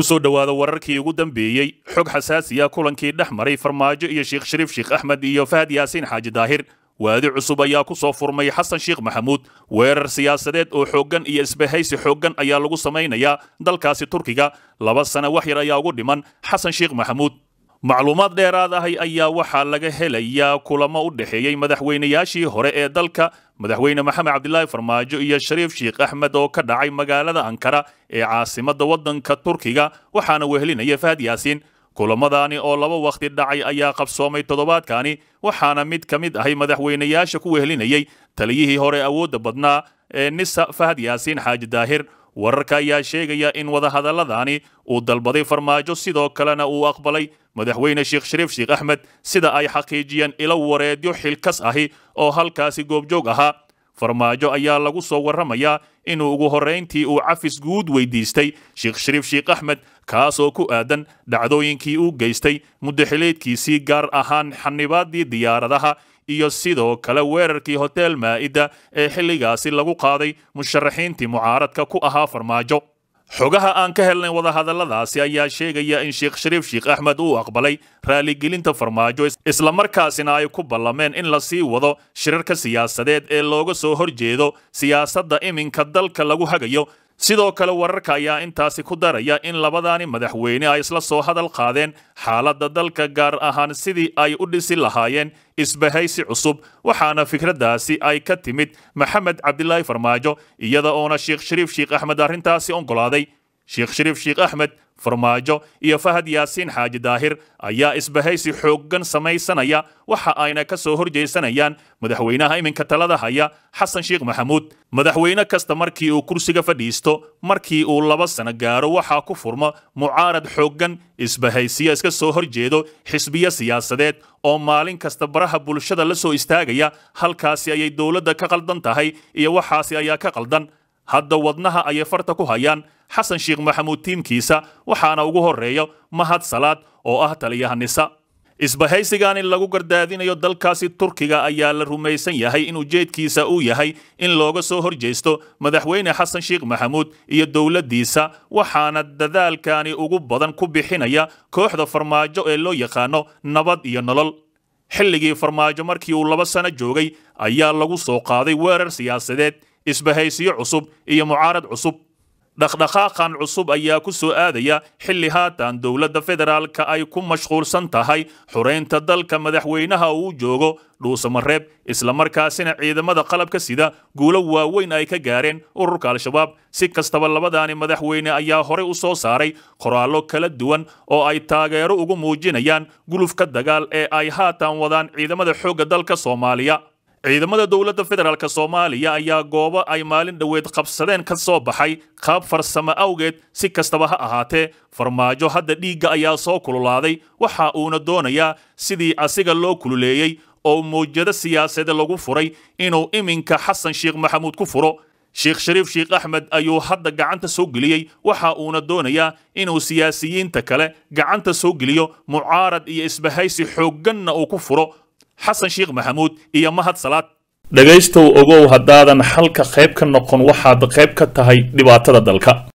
kusoo soo dhowaada wararkii ugu dambeeyey xog xasaasiya kulankii dhex maray farmaajo iyo sheekh shariif sheekh axmed iyo fahad yaasiin xaaji daahir waadi cusub ayaa ku soo furmay xasan sheekh maxamuud weerar siyaasadeed oo xooggan iyo isbahaysi xooggan ayaa lagu samaynayaa dalkaasi turkiga laba sano wax yar ayaa ugu dhiman xasan sheekh maxamuud macluumaad dheeraad ahi ayaa waxaa laga helayaa kulamo u dhexeeyey madaxweynayaashii hore ee dalka madaxweyne maxamed cabdilaahi farmaajo iyo shariif sheikh axmed oo ka dhacay magaalada ankara ee caasimadda waddanka turkiga waxaana wehelinaya fahad yaasiin kulamadaani oo laba wakhti dhacay ayaa qabsoomay toddobaadkaani waxaana mid ka mid ahay madaxweynayaasha ku wehelinayay taliyihii hore awoodda badnaa ee nisa fahad yaasiin xaaji daahir wararka ayaa sheegaya in wadahadaladani uu dalbaday farmaajo sidoo kalena uu aqbalay madaxweyne sheekh shariif sheekh axmed sida ay xaqiijiyeen ilo wareedyo xilkas ahi oo halkaasi goobjoog ahaa farmaajo ayaa lagu soo warramayaa inuu ugu horrayntii uu cafis guud weydiistay sheekh shariif sheekh axmed kaasoo ku aadan dhacdooyinkii uu geystay muddaxileedkiisii gaar ahaan xannibaaddii diyaaradaha iyo sidoo kale weerarkii hotel maa'idda ee xilligaasi lagu qaaday musharaxiintii mucaaradka ku ahaa farmaajo xogaha aan ka helnay wadahadalladaasi ayaa sheegaya in sheekh shariif sheekh axmed uu aqbalay raalligelinta farmaajo islamarkaasina ay ku ballameen in la sii wado shirarka siyaasadeed ee looga soo horjeedo siyaasadda iminka dalka lagu hagayo sidoo kale wararka ayaa intaasi ku daraya in labadani madaxweyne ay isla soo hadal qaadeen xaaladda dalka gaar ahaan sidii ay u dhisi lahaayeen isbahaysi cusub waxaana fikraddaasi ay ka timid maxamed cabdilaahi farmaajo iyada oona sheekh shariif sheekh axmed arrintaasi oggolaaday sheekh shariif sheekh axmed farmaajo iyo fahad yaasiin xaaji daahir ayaa isbahaysi xooggan samaysanaya waxa ayna ka soo horjeysanayaan madaxweynaha iminka talada haya xasan sheekh maxamuud madaxweyne kasta markii uu kursiga fadhiisto markii uu laba sano gaaro waxaa ku furmo mucaarad xooggan isbahaysiya iska soo horjeedo xisbiyo siyaasadeed oo maalin kasta baraha bulshada la soo istaagaya halkaasi ayay dowladda ka qaldan tahay iyo waxaasi ayaa ka qaldan hadda wadnaha ayay farta ku hayaan xasan sheekh maxamuud tiimkiisa waxaana ugu horreeya mahad salaad oo ah taliyaha nisa isbahaysigan in lagu gardaadinayo dalkaasi turkiga ayaa la rumaysan yahay in ujeedkiisa uu yahay in looga soo horjeysto madaxweyne xasan sheekh maxamuud iyo dowladdiisa waxaana dadaalkani ugu badan ku bixinaya kooxda farmaajo ee loo yaqaano nabad iyo nolol xilligii farmaajo markii uu laba sano joogay ayaa lagu soo qaaday weerar siyaasadeed isbahaysiyo cusub iyo mucaarad cusub dhaqdhaqaaqan cusub ayaa ku soo aadaya xilli haatan dowladda federaalka ay ku mashquulsan tahay xuraynta dalka madaxweynaha uu joogo dhuusamareeb islamarkaasina ciidamada qalabka sida guulo waaweyn ay ka gaareen ururka al-shabaab si kastaba labadaani madaxweyne ayaa horey u soo saaray qoraallo kala duwan oo ay taageero ugu muujinayaan gulufka dagaal ee ay haatan wadaan ciidamada xoogga dalka soomaaliya ciidamada dowladda federaalk soomaaliya ayaa goobo ay maalin dhoweed qabsadeen ka soo baxay qaab farsamo awgeed si kastaba ha ahaatee farmaajo hadda dhiigga ayaa soo kululaaday waxa uuna doonayaa sidii asiga loo kululeeyey oo mawjado siyaasadeed lagu furay inuu iminka xasan sheekh maxamuud ku furo sheekh shariif sheekh axmed ayuu hadda gacanta soo geliyey waxa uuna doonayaa inuu siyaasiyiinta kale gacanta soo geliyo mucaarad iyo isbahaysi xoogganna uu ku furo xasan sheekh maxamuud iyo mahad salaad dhegaystow ogow haddaadan xalka qayb ka noqon waxaad qayb ka tahay dhibaatada dalka